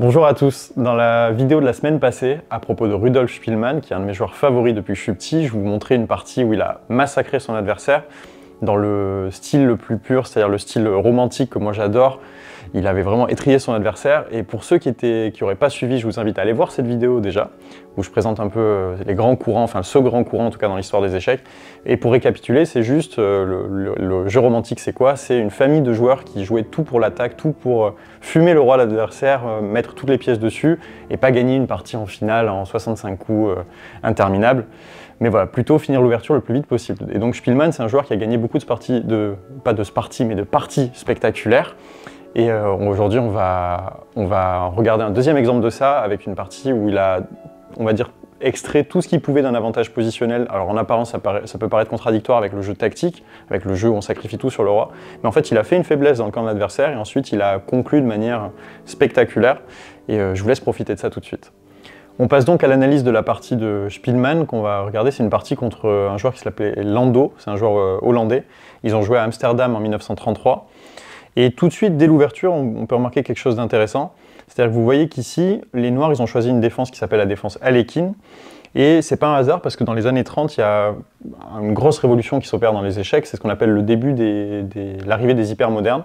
Bonjour à tous. Dans la vidéo de la semaine passée, à propos de Rudolf Spielmann, qui est un de mes joueurs favoris depuis que je suis petit, je vous montrais une partie où il a massacré son adversaire dans le style le plus pur, c'est-à-dire le style romantique que moi j'adore, il avait vraiment étrié son adversaire. Et pour ceux qui n'auraient qui auraient pas suivi, je vous invite à aller voir cette vidéo déjà, où je présente un peu euh, les grands courants, enfin ce grand courant en tout cas dans l'histoire des échecs. Et pour récapituler, c'est juste euh, le, jeu romantique, c'est quoi C'est une famille de joueurs qui jouaient tout pour l'attaque, tout pour euh, fumer le roi à l'adversaire, mettre toutes les pièces dessus et pas gagner une partie en finale en 65 coups interminables. Mais voilà, plutôt finir l'ouverture le plus vite possible. Et donc Spielmann, c'est un joueur qui a gagné beaucoup de parties, de, pas de parties, mais de parties spectaculaires. Et euh, aujourd'hui, on va, on va regarder un deuxième exemple de ça avec une partie où il a, on va dire, extrait tout ce qu'il pouvait d'un avantage positionnel. Alors en apparence, ça, peut paraître contradictoire avec le jeu tactique, avec le jeu où on sacrifie tout sur le roi, mais en fait, il a fait une faiblesse dans le camp de l'adversaire et ensuite il a conclu de manière spectaculaire. Et euh, je vous laisse profiter de ça tout de suite. On passe donc à l'analyse de la partie de Spielmann qu'on va regarder. C'est une partie contre un joueur qui s'appelait Lando, c'est un joueur euh, hollandais. Ils ont joué à Amsterdam en 1933. Et tout de suite, dès l'ouverture, on peut remarquer quelque chose d'intéressant. C'est-à-dire que vous voyez qu'ici, les Noirs, ils ont choisi une défense qui s'appelle la défense Alekhine. Et c'est pas un hasard parce que dans les années 30, il y a une grosse révolution qui s'opère dans les échecs. C'est ce qu'on appelle le début de l'arrivée des hypermodernes.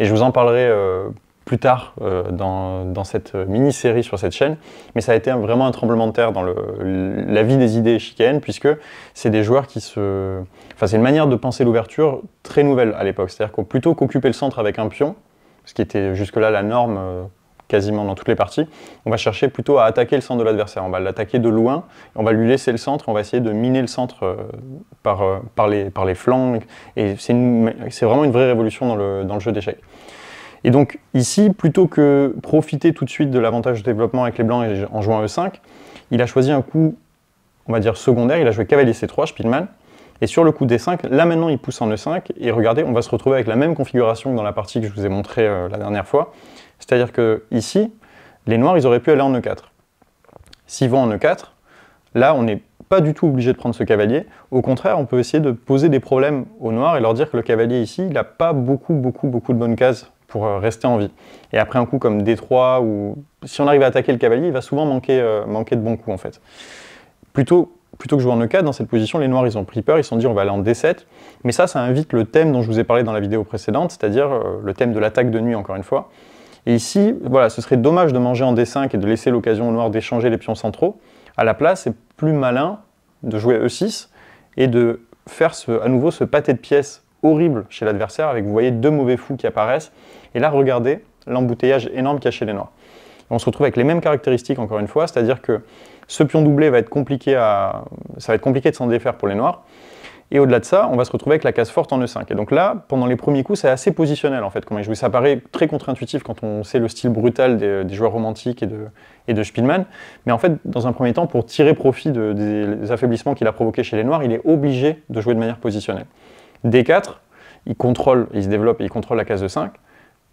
Et je vous en parlerai euh, plus tard euh, dans, cette euh, mini-série sur cette chaîne, mais ça a été vraiment un tremblement de terre dans la vie des idées chicanes, puisque c'est des joueurs qui se... Enfin, c'est une manière de penser l'ouverture très nouvelle à l'époque, c'est-à-dire qu'au plutôt qu'occuper le centre avec un pion, ce qui était jusque-là la norme euh, quasiment dans toutes les parties, on va chercher plutôt à attaquer le centre de l'adversaire, on va l'attaquer de loin, on va lui laisser le centre, on va essayer de miner le centre par, les, flancs, et c'est vraiment une vraie révolution dans le, dans le jeu d'échecs. Et donc ici, plutôt que profiter tout de suite de l'avantage de développement avec les blancs en jouant E5, il a choisi un coup, on va dire secondaire, il a joué cavalier C3, mal, et sur le coup D5, là maintenant il pousse en E5, et regardez, on va se retrouver avec la même configuration que dans la partie que je vous ai montrée euh, la dernière fois, c'est-à-dire que ici, les noirs, ils auraient pu aller en E4. S'ils vont en E4, là on n'est pas du tout obligé de prendre ce cavalier, au contraire, on peut essayer de poser des problèmes aux noirs et leur dire que le cavalier ici, il n'a pas beaucoup, beaucoup, beaucoup de bonnes cases pour euh, rester en vie. Et après un coup comme d3 ou si on arrive à attaquer le cavalier, il va souvent manquer, euh, manquer de bons coups en fait. Plutôt, plutôt que jouer en E4, dans cette position, les noirs ils ont pris peur, ils se sont dit on va aller en D7. Mais ça, ça invite le thème dont je vous ai parlé dans la vidéo précédente, c'est-à-dire euh, le thème de l'attaque de nuit encore une fois. Et ici, voilà, ce serait dommage de manger en D5 et de laisser l'occasion aux noirs d'échanger les pions centraux. À la place, c'est plus malin de jouer E6 et de faire à nouveau ce pâté de pièces horrible chez l'adversaire avec, vous voyez, deux mauvais fous qui apparaissent et là, regardez l'embouteillage énorme qu'il y a chez les Noirs. on se retrouve avec les mêmes caractéristiques, encore une fois, c'est-à-dire que ce pion doublé va être compliqué à... ça va être compliqué de s'en défaire pour les Noirs. Et au-delà de ça, on va se retrouver avec la case forte en E5. Et donc là, pendant les premiers coups, c'est assez positionnel en fait comment il joue. Ça paraît très contre-intuitif quand on sait le style brutal des, joueurs romantiques et de, et de Spielmann. Mais en fait, dans un premier temps, pour tirer profit des, affaiblissements qu'il a provoqués chez les Noirs, il est obligé de jouer de manière positionnelle. D4, il contrôle, il se développe et il contrôle la case E5.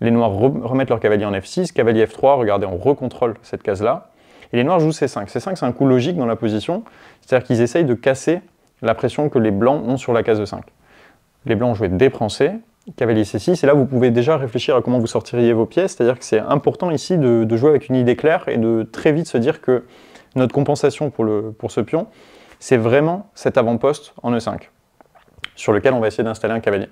Les noirs remettent leur cavalier en f6, cavalier f3, regardez, on recontrôle cette case-là. Et les noirs jouent c5. C5, c'est un coup logique dans la position, c'est-à-dire qu'ils essayent de casser la pression que les blancs ont sur la case de 5. Les blancs ont joué d c, cavalier c6, et là vous pouvez déjà réfléchir à comment vous sortiriez vos pièces, c'est-à-dire que c'est important ici de, jouer avec une idée claire et de très vite se dire que notre compensation pour, le, pour ce pion, c'est vraiment cet avant-poste en e5 sur lequel on va essayer d'installer un cavalier.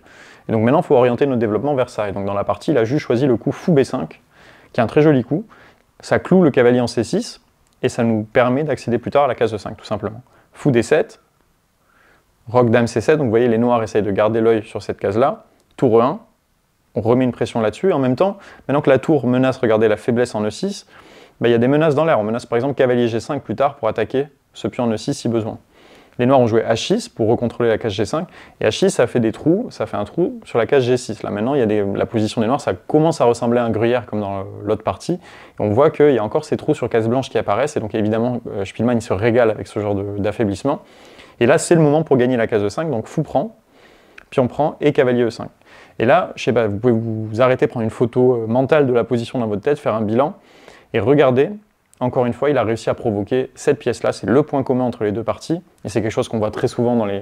Et donc maintenant, il faut orienter notre développement vers ça. Et donc dans la partie, la juge choisit le coup fou B5, qui est un très joli coup. Ça cloue le cavalier en C6, et ça nous permet d'accéder plus tard à la case de 5, tout simplement. Fou D7, Roc Dame C7, donc vous voyez, les noirs essayent de garder l'œil sur cette case-là. Tour E1, on remet une pression là-dessus. En même temps, maintenant que la tour menace, regardez la faiblesse en E6, bah, il y a des menaces dans l'air. On menace par exemple cavalier G5 plus tard pour attaquer ce pion en E6 si besoin. Les noirs ont joué H6 pour recontrôler la case G5, et H6, ça fait des trous, ça fait un trou sur la case G6. Là, maintenant, il y a la position des noirs, ça commence à ressembler à un gruyère comme dans l'autre partie, on voit qu'il y a encore ces trous sur case blanche qui apparaissent, et donc évidemment, euh, Spielmann, se régale avec ce genre d'affaiblissement. Et là, c'est le moment pour gagner la case E5, donc fou prend, pion prend et cavalier E5. Et là, je sais pas, vous pouvez vous arrêter, prendre une photo euh, mentale de la position dans votre tête, faire un bilan, et regarder encore une fois, il a réussi à provoquer cette pièce-là. C'est le point commun entre les deux parties. Et c'est quelque chose qu'on voit très souvent dans les,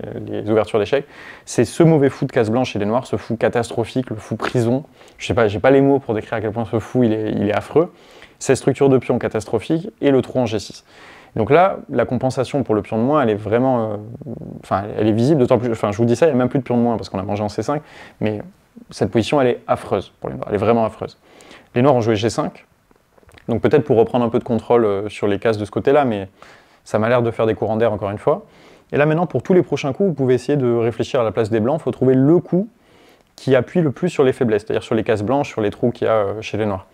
ouvertures d'échecs. C'est ce mauvais fou de case blanche chez les noirs, ce fou catastrophique, le fou prison. Je sais pas, j'ai pas les mots pour décrire à quel point ce fou il est, affreux. Cette structure de pion catastrophique et le trou en G6. Donc là, la compensation pour le pion de moins, elle est vraiment, euh, elle est visible. D'autant plus, enfin, je vous dis ça, il n'y a même plus de pion de moins parce qu'on a mangé en C5. Mais cette position, elle est affreuse pour les noirs. Elle est vraiment affreuse. Les noirs ont joué G5 donc peut-être pour reprendre un peu de contrôle euh, sur les cases de ce côté-là, mais ça m'a l'air de faire des courants d'air encore une fois. Et là maintenant, pour tous les prochains coups, vous pouvez essayer de réfléchir à la place des blancs. Il faut trouver le coup qui appuie le plus sur les faiblesses, c'est-à-dire sur les cases blanches, sur les trous qu'il y a euh, chez les noirs.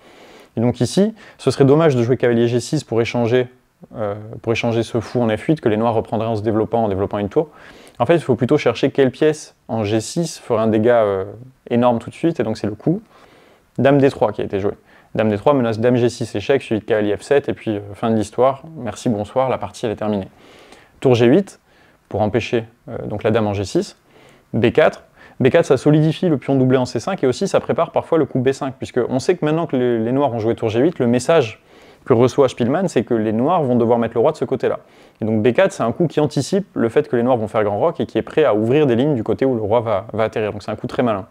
Et donc ici, ce serait dommage de jouer cavalier G6 pour échanger, euh, pour échanger ce fou en F8 que les noirs reprendraient en se développant, en développant une tour. En fait, il faut plutôt chercher quelle pièce en G6 ferait un dégât énorme tout de suite, et donc c'est le coup Dame D3 qui a été joué. Dame D3 menace Dame G6 échec, suivi de F7, et puis euh, fin de l'histoire, merci, bonsoir, la partie elle est terminée. Tour G8, pour empêcher euh, donc la Dame en G6, B4, B4, ça solidifie le pion doublé en C5 et aussi ça prépare parfois le coup B5, puisque on sait que maintenant que les, Noirs ont joué tour G8, le message que reçoit Spielmann, c'est que les Noirs vont devoir mettre le roi de ce côté-là. Et donc B4, c'est un coup qui anticipe le fait que les Noirs vont faire grand roc et qui est prêt à ouvrir des lignes du côté où le roi va, va atterrir. Donc c'est un coup très malin.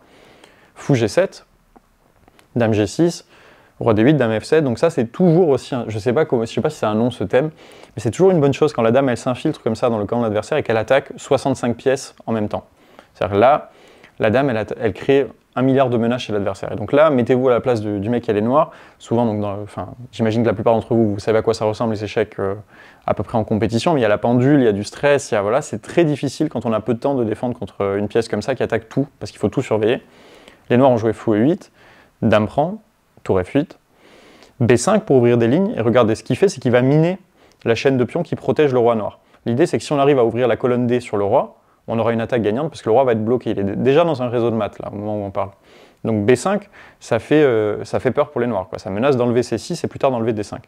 Fou G7, Dame G6, roi d8, dame f7. Donc ça, c'est toujours aussi, je sais pas je sais pas si c'est un nom ce thème, mais c'est toujours une bonne chose quand la dame elle s'infiltre comme ça dans le camp de l'adversaire et qu'elle attaque 65 pièces en même temps. C'est-à-dire là, la dame elle, crée un milliard de menaces chez l'adversaire. Et donc là, mettez-vous à la place du, mec qui est Noirs, Souvent, donc, enfin, j'imagine que la plupart d'entre vous, vous savez à quoi ça ressemble les échecs euh, à peu près en compétition. Mais il y a la pendule, il y a du stress, il voilà, c'est très difficile quand on a peu de temps de défendre contre une pièce comme ça qui attaque tout parce qu'il faut tout surveiller. Les noirs ont joué fou et 8, dame prend, tour F8, B5 pour ouvrir des lignes, et regardez, ce qu'il fait, c'est qu'il va miner la chaîne de pions qui protège le roi noir. L'idée, c'est que si on arrive à ouvrir la colonne D sur le roi, on aura une attaque gagnante parce que le roi va être bloqué. Il est déjà dans un réseau de maths, là, au moment où on parle. Donc B5, ça fait, euh, ça fait peur pour les noirs. Quoi. Ça menace d'enlever C6 et plus tard d'enlever D5.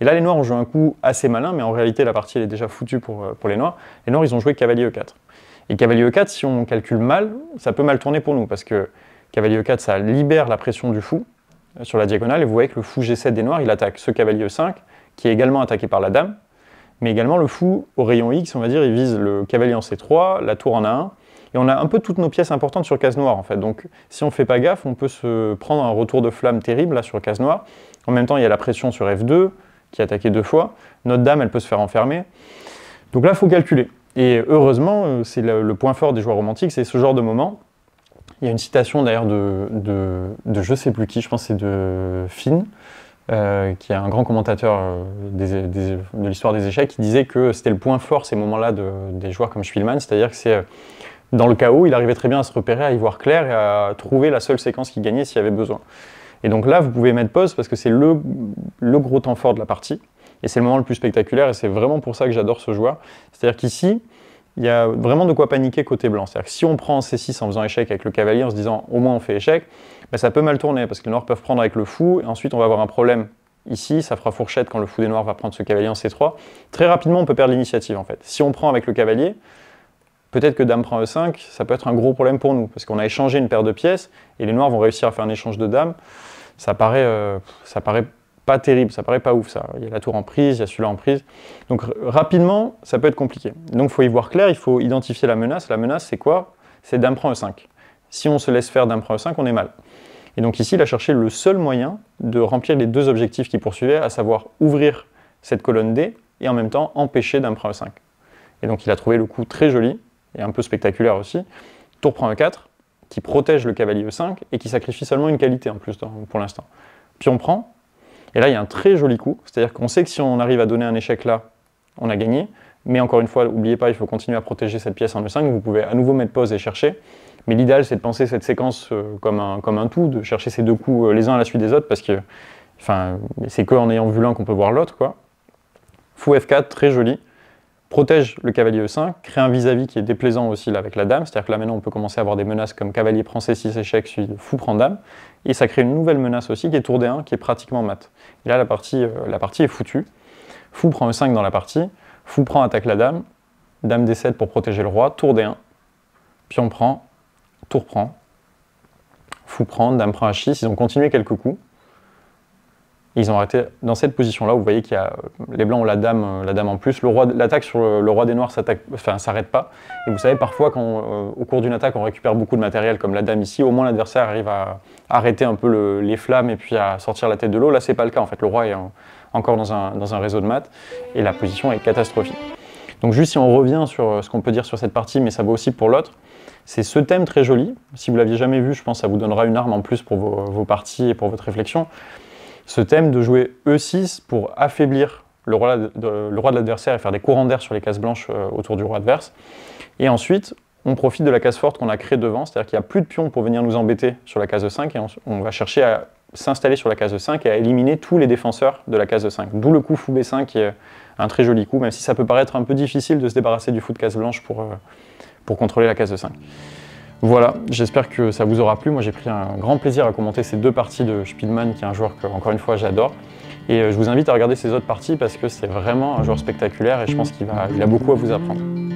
Et là, les noirs ont joué un coup assez malin, mais en réalité, la partie elle est déjà foutue pour, euh, pour les noirs. Les noirs, ils ont joué cavalier E4. Et cavalier E4, si on calcule mal, ça peut mal tourner pour nous parce que cavalier E4, ça libère la pression du fou. Euh, sur la diagonale, et vous voyez que le fou G7 des noirs, il attaque ce cavalier E5, qui est également attaqué par la dame, mais également le fou au rayon X, on va dire, il vise le cavalier en C3, la tour en A1, et on a un peu toutes nos pièces importantes sur case noire en fait. Donc si on ne fait pas gaffe, on peut se prendre un retour de flamme terrible là sur case noire. En même temps, il y a la pression sur F2 qui est attaquée deux fois. Notre dame, elle peut se faire enfermer. Donc là, il faut calculer. Et heureusement, euh, c'est le, point fort des joueurs romantiques, c'est ce genre de moment. Il y a une citation d'ailleurs de, de, de, je sais plus qui, je pense c'est de Finn, euh, qui est un grand commentateur euh, de l'histoire des échecs, qui disait que c'était le point fort ces moments-là des joueurs comme Spielmann, c'est-à-dire que c'est euh, dans le chaos, il arrivait très bien à se repérer, à y voir clair et à trouver la seule séquence qui gagnait s'il y avait besoin. Et donc là, vous pouvez mettre pause parce que c'est le, le gros temps fort de la partie. Et c'est le moment le plus spectaculaire et c'est vraiment pour ça que j'adore ce joueur. C'est-à-dire qu'ici, il y a vraiment de quoi paniquer côté blanc. C'est-à-dire que si on prend C6 en faisant échec avec le cavalier, en se disant au moins on fait échec, bah, ça peut mal tourner parce que les noirs peuvent prendre avec le fou et ensuite on va avoir un problème ici, ça fera fourchette quand le fou des noirs va prendre ce cavalier en C3. Très rapidement, on peut perdre l'initiative en fait. Si on prend avec le cavalier, peut-être que dame prend E5, ça peut être un gros problème pour nous parce qu'on a échangé une paire de pièces et les noirs vont réussir à faire un échange de dames. Ça paraît, euh, ça paraît pas terrible, ça paraît pas ouf ça. Il y a la tour en prise, il y a celui-là en prise. Donc rapidement, ça peut être compliqué. Donc il faut y voir clair, il faut identifier la menace. La menace, c'est quoi C'est d'un prend E5. Si on se laisse faire d'un prend E5, on est mal. Et donc ici, il a cherché le seul moyen de remplir les deux objectifs qu'il poursuivait, à savoir ouvrir cette colonne D et en même temps empêcher d'un prend E5. Et donc il a trouvé le coup très joli et un peu spectaculaire aussi. Tour prend E4, qui protège le cavalier E5 et qui sacrifie seulement une qualité en plus pour l'instant. Puis on prend, et là, il y a un très joli coup, c'est-à-dire qu'on sait que si on arrive à donner un échec là, on a gagné. Mais encore une fois, n'oubliez pas, il faut continuer à protéger cette pièce en E5. Vous pouvez à nouveau mettre pause et chercher. Mais l'idéal, c'est de penser cette séquence euh, comme un, comme un tout, de chercher ces deux coups euh, les uns à la suite des autres, parce que enfin, c'est qu'en ayant vu l'un qu'on peut voir l'autre. Fou F4, très joli protège le cavalier E5, crée un vis-à-vis qui est déplaisant aussi là, avec la dame, c'est-à-dire que là maintenant on peut commencer à avoir des menaces comme cavalier prend C6 échec, fou prend dame, et ça crée une nouvelle menace aussi qui est tour D1 qui est pratiquement mat. là la partie, euh, la partie est foutue, fou prend E5 dans la partie, fou prend attaque la dame, dame décède pour protéger le roi, tour D1, pion prend, tour prend, fou prend, dame prend H6, ils ont continué quelques coups, ils ont arrêté dans cette position-là. Vous voyez qu'il y a euh, les blancs ont la dame, euh, la dame en plus. L'attaque sur le, roi des noirs s'arrête pas. Et vous savez, parfois, quand euh, au cours d'une attaque, on récupère beaucoup de matériel, comme la dame ici, au moins l'adversaire arrive à arrêter un peu les flammes et puis à sortir la tête de l'eau. Là, c'est pas le cas. En fait, le roi est encore dans un, dans un réseau de maths et la position est catastrophique. Donc juste si on revient sur ce qu'on peut dire sur cette partie, mais ça vaut aussi pour l'autre, c'est ce thème très joli. Si vous l'aviez jamais vu, je pense que ça vous donnera une arme en plus pour vos, vos parties et pour votre réflexion ce thème de jouer E6 pour affaiblir le roi de, l'adversaire et faire des courants d'air sur les cases blanches euh, autour du roi adverse. Et ensuite, on profite de la case forte qu'on a créée devant, c'est-à-dire qu'il n'y a plus de pions pour venir nous embêter sur la case de 5 et on, va chercher à s'installer sur la case de 5 et à éliminer tous les défenseurs de la case de 5. D'où le coup fou B5 qui est un très joli coup, même si ça peut paraître un peu difficile de se débarrasser du fou de case blanche pour, euh, pour contrôler la case de 5. Voilà, j'espère que ça vous aura plu. Moi, j'ai pris un grand plaisir à commenter ces deux parties de Spielman, qui est un joueur que, encore une fois, j'adore. Et euh, je vous invite à regarder ces autres parties parce que c'est vraiment un joueur spectaculaire et je pense qu'il a beaucoup à vous apprendre.